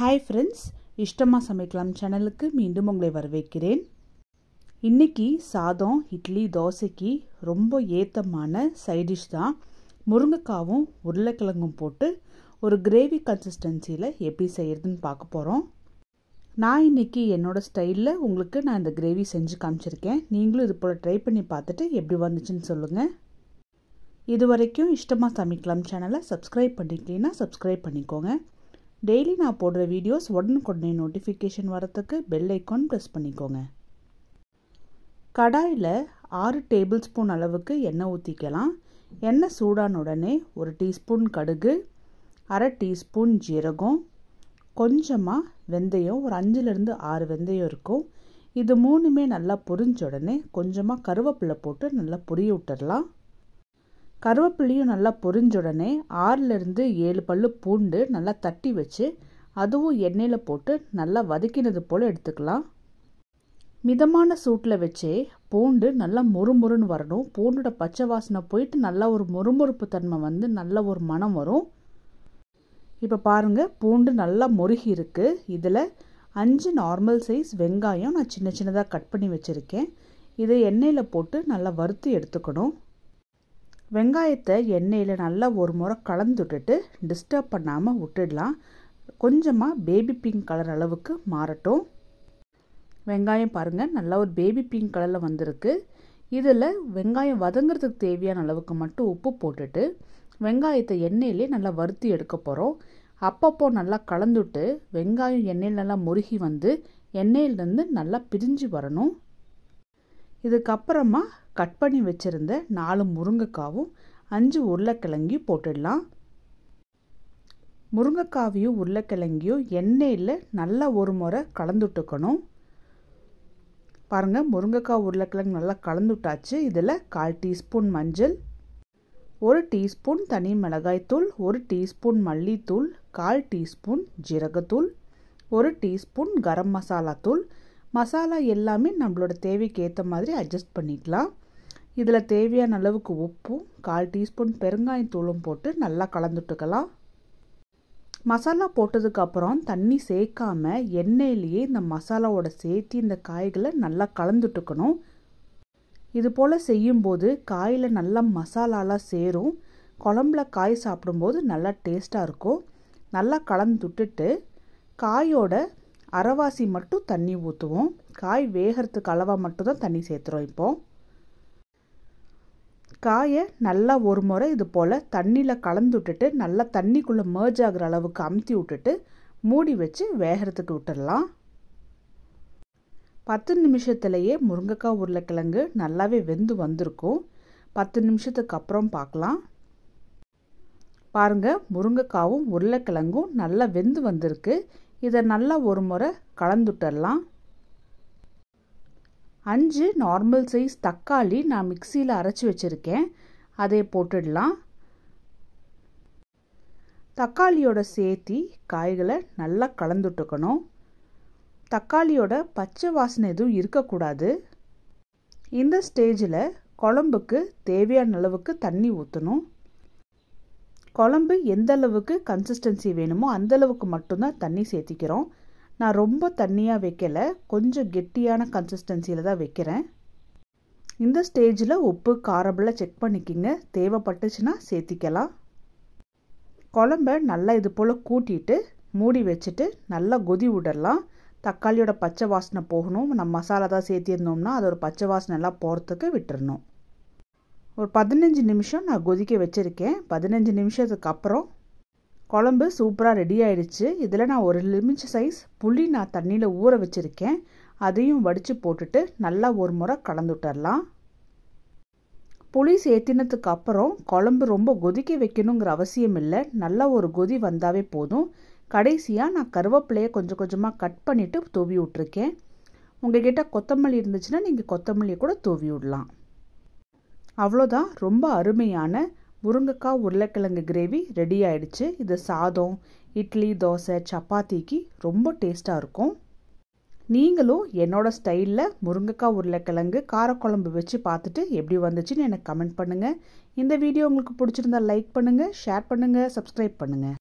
hi friends இஷ்டமாக சமைக்கலாம் சேனலுக்கு மீண்டும் உங்களை வரவேற்கிறேன் இன்றைக்கி சாதம் இட்லி தோசைக்கு ரொம்ப ஏத்தமான சைடிஷ் தான் முருங்கைக்காவும் உருளைக்கிழங்கும் போட்டு ஒரு கிரேவி கன்சிஸ்டன்சியில் எப்படி செய்கிறதுன்னு பார்க்க போகிறோம் நான் இன்றைக்கி என்னோடய ஸ்டைலில் உங்களுக்கு நான் இந்த கிரேவி செஞ்சு காமிச்சிருக்கேன் நீங்களும் இது போல் ட்ரை பண்ணி பார்த்துட்டு எப்படி வந்துச்சுன்னு சொல்லுங்கள் இது வரைக்கும் இஷ்டமாக சமைக்கலாம் சேனலை சப்ஸ்கிரைப் பண்ணிட்டீங்கன்னா சப்ஸ்கிரைப் பண்ணிக்கோங்க டெய்லி நான் போடுற வீடியோஸ் உடனுக்குடனே நோட்டிஃபிகேஷன் வரத்துக்கு பெல் ஐக்கான் ப்ரெஸ் பண்ணிக்கோங்க கடாயில் ஆறு டேபிள் ஸ்பூன் அளவுக்கு எண்ணெய் ஊற்றிக்கலாம் எண்ணெய் சூடான உடனே ஒரு டீஸ்பூன் கடுகு அரை டீஸ்பூன் ஜீரகம் கொஞ்சமாக வெந்தயம் ஒரு அஞ்சுலேருந்து ஆறு வெந்தயம் இருக்கும் இது மூணுமே நல்லா பொரிஞ்ச உடனே கொஞ்சமாக கருவேப்பிலை போட்டு நல்லா பொரிய விட்டுடலாம் கருவேப்பிலையும் நல்லா பொரிஞ்சுடனே ஆறுலேருந்து ஏழு பல்லு பூண்டு நல்லா தட்டி வச்சு அதுவும் எண்ணெயில் போட்டு நல்லா வதக்கினது போல் எடுத்துக்கலாம் மிதமான சூட்டில் வச்சே பூண்டு நல்லா முறுமுறுன்னு வரணும் பூண்டோட பச்சை வாசனை போயிட்டு நல்லா ஒரு முறுமுறுப்பு தன்மை வந்து நல்ல ஒரு மனம் வரும் இப்போ பாருங்கள் பூண்டு நல்லா முருகி இருக்குது இதில் அஞ்சு நார்மல் சைஸ் வெங்காயம் நான் சின்ன சின்னதாக கட் பண்ணி வச்சுருக்கேன் இதை எண்ணெயில் போட்டு நல்லா வறுத்து எடுத்துக்கணும் வெங்காயத்தை எண்ணெயில் நல்லா ஒரு முறை கலந்துட்டுட்டு டிஸ்டர்ப் பண்ணாமல் விட்டுடலாம் கொஞ்சமாக பேபி பிங்க் கலர் அளவுக்கு மாறட்டும் வெங்காயம் பாருங்கள் நல்லா ஒரு பேபி பிங்க் கலரில் வந்திருக்கு இதில் வெங்காயம் வதங்கிறதுக்கு தேவையான அளவுக்கு மட்டும் உப்பு போட்டுட்டு வெங்காயத்தை எண்ணெயிலே நல்லா வறுத்தி எடுக்க போகிறோம் அப்பப்போ நல்லா கலந்துட்டு வெங்காயம் எண்ணெயில் நல்லா முருகி வந்து எண்ணெயிலேருந்து நல்லா பிரிஞ்சு வரணும் இதுக்கப்புறமா கட் பண்ணி வச்சுருந்த நாலு முருங்கைக்காவும் அஞ்சு உருளைக்கிழங்கி போட்டுடலாம் முருங்கைக்காவையும் உருளைக்கிழங்கியும் எண்ணெயில் நல்லா ஒரு முறை கலந்துட்டுக்கணும் பாருங்கள் முருங்கைக்காய் உருளைக்கிழங்கு நல்லா கலந்துட்டாச்சு இதில் கால் டீஸ்பூன் மஞ்சள் ஒரு டீஸ்பூன் தனி மிளகாய்த்தூள் ஒரு டீஸ்பூன் மல்லித்தூள் கால் டீஸ்பூன் ஜீரகத்தூள் ஒரு டீஸ்பூன் கரம் மசாலா தூள் மசாலா எல்லாமே நம்மளோட தேவைக்கு ஏற்ற மாதிரி அட்ஜஸ்ட் பண்ணிக்கலாம் இதில் தேவையான அளவுக்கு உப்பும் கால் டீஸ்பூன் பெருங்காயத்தூளும் போட்டு நல்லா கலந்துட்டுக்கலாம் மசாலா போட்டதுக்கப்புறம் தண்ணி சேர்க்காமல் எண்ணெயிலேயே இந்த மசாலாவோட சேர்த்து இந்த காய்களை நல்லா கலந்துட்டுக்கணும் இது போல் செய்யும்போது காயில் நல்லா மசாலாலாம் சேரும் குழம்புல காய் சாப்பிடும்போது நல்லா டேஸ்ட்டாக இருக்கும் நல்லா கலந்து விட்டுட்டு காயோட அரைவாசி மட்டும் தண்ணி ஊற்றுவோம் காய் வேகிறதுக்கு அளவாக மட்டும்தான் தண்ணி சேர்த்துறோம் இப்போது காயை நல்லா ஒரு முறை இது போல் தண்ணியில் கலந்து விட்டுட்டு நல்லா தண்ணிக்குள்ளே மேர்ஜ் ஆகிற அளவுக்கு அமுத்தி விட்டுட்டு மூடி வச்சு வேகிறதுக்கு விட்டுடலாம் பத்து நிமிஷத்துலையே முருங்கைக்காய் உருளைக்கிழங்கு நல்லாவே வெந்து வந்திருக்கும் பத்து நிமிஷத்துக்கு அப்புறம் பார்க்கலாம் பாருங்கள் முருங்கைக்காவும் உருளைக்கிழங்கும் நல்லா வெந்து வந்திருக்கு இதை நல்லா ஒரு முறை கலந்துட்டுடலாம் அஞ்சு நார்மல் சைஸ் தக்காளி நான் மிக்சியில் அரைச்சி வச்சுருக்கேன் அதை போட்டுடலாம் தக்காளியோட சேர்த்தி காய்களை நல்லா கலந்துட்டுக்கணும் தக்காளியோட பச்சை வாசனை எதுவும் இருக்கக்கூடாது இந்த ஸ்டேஜில் குழம்புக்கு தேவையான அளவுக்கு தண்ணி ஊற்றணும் குழம்பு எந்த அளவுக்கு கன்சிஸ்டன்சி வேணுமோ அந்தளவுக்கு மட்டும்தான் தண்ணி சேர்த்திக்கிறோம் நான் ரொம்ப தண்ணியாக வைக்கலை கொஞ்சம் கெட்டியான கன்சிஸ்டன்சியில் தான் வைக்கிறேன் இந்த ஸ்டேஜில் உப்பு காரமெல்லாம் செக் பண்ணிக்கிங்க தேவைப்பட்டுச்சுன்னா சேர்த்திக்கலாம் குழம்ப நல்லா இது போல் கூட்டிட்டு மூடி வச்சுட்டு நல்லா கொதி விடலாம் தக்காளியோட பச்சை வாசனை போகணும் நம்ம மசாலா தான் சேர்த்திருந்தோம்னா அதோட பச்சை வாசனை எல்லாம் போகிறதுக்கு விட்டுறணும் ஒரு பதினஞ்சு நிமிஷம் நான் கொதிக்க வச்சுருக்கேன் பதினஞ்சு நிமிஷத்துக்கு அப்புறம் குழம்பு சூப்பராக ரெடி ஆயிடுச்சு இதில் நான் ஒரு லிமிட் சைஸ் புளி நான் தண்ணியில் ஊற வச்சுருக்கேன் அதையும் வடித்து போட்டுட்டு நல்லா ஒரு முறை கலந்து விட்டுறலாம் புளி சேர்த்தினத்துக்கு அப்புறம் குழம்பு ரொம்ப கொதிக்க வைக்கணுங்கிற அவசியம் இல்லை நல்லா ஒரு கொதி வந்தாவே போதும் கடைசியாக நான் கருவேப்பிலையை கொஞ்சம் கொஞ்சமாக கட் பண்ணிவிட்டு தூவி விட்ருக்கேன் கிட்டே கொத்தமல்லி இருந்துச்சுன்னா நீங்கள் கொத்தமல்லியை கூட தூவி விடலாம் அவ்வளோதான் ரொம்ப அருமையான முருங்கைக்காய் உருளைக்கிழங்கு கிரேவி ரெடி ஆயிடுச்சு இது சாதம் இட்லி தோசை சப்பாத்திக்கு ரொம்ப டேஸ்ட்டாக இருக்கும் நீங்களும் என்னோடய ஸ்டைலில் முருங்கைக்காய் உருளைக்கிழங்கு காரக்குழம்பு வச்சு பார்த்துட்டு எப்படி வந்துச்சுன்னு எனக்கு கமெண்ட் பண்ணுங்கள் இந்த வீடியோ உங்களுக்கு பிடிச்சிருந்தா லைக் பண்ணுங்கள் ஷேர் பண்ணுங்கள் சப்ஸ்கிரைப் பண்ணுங்கள்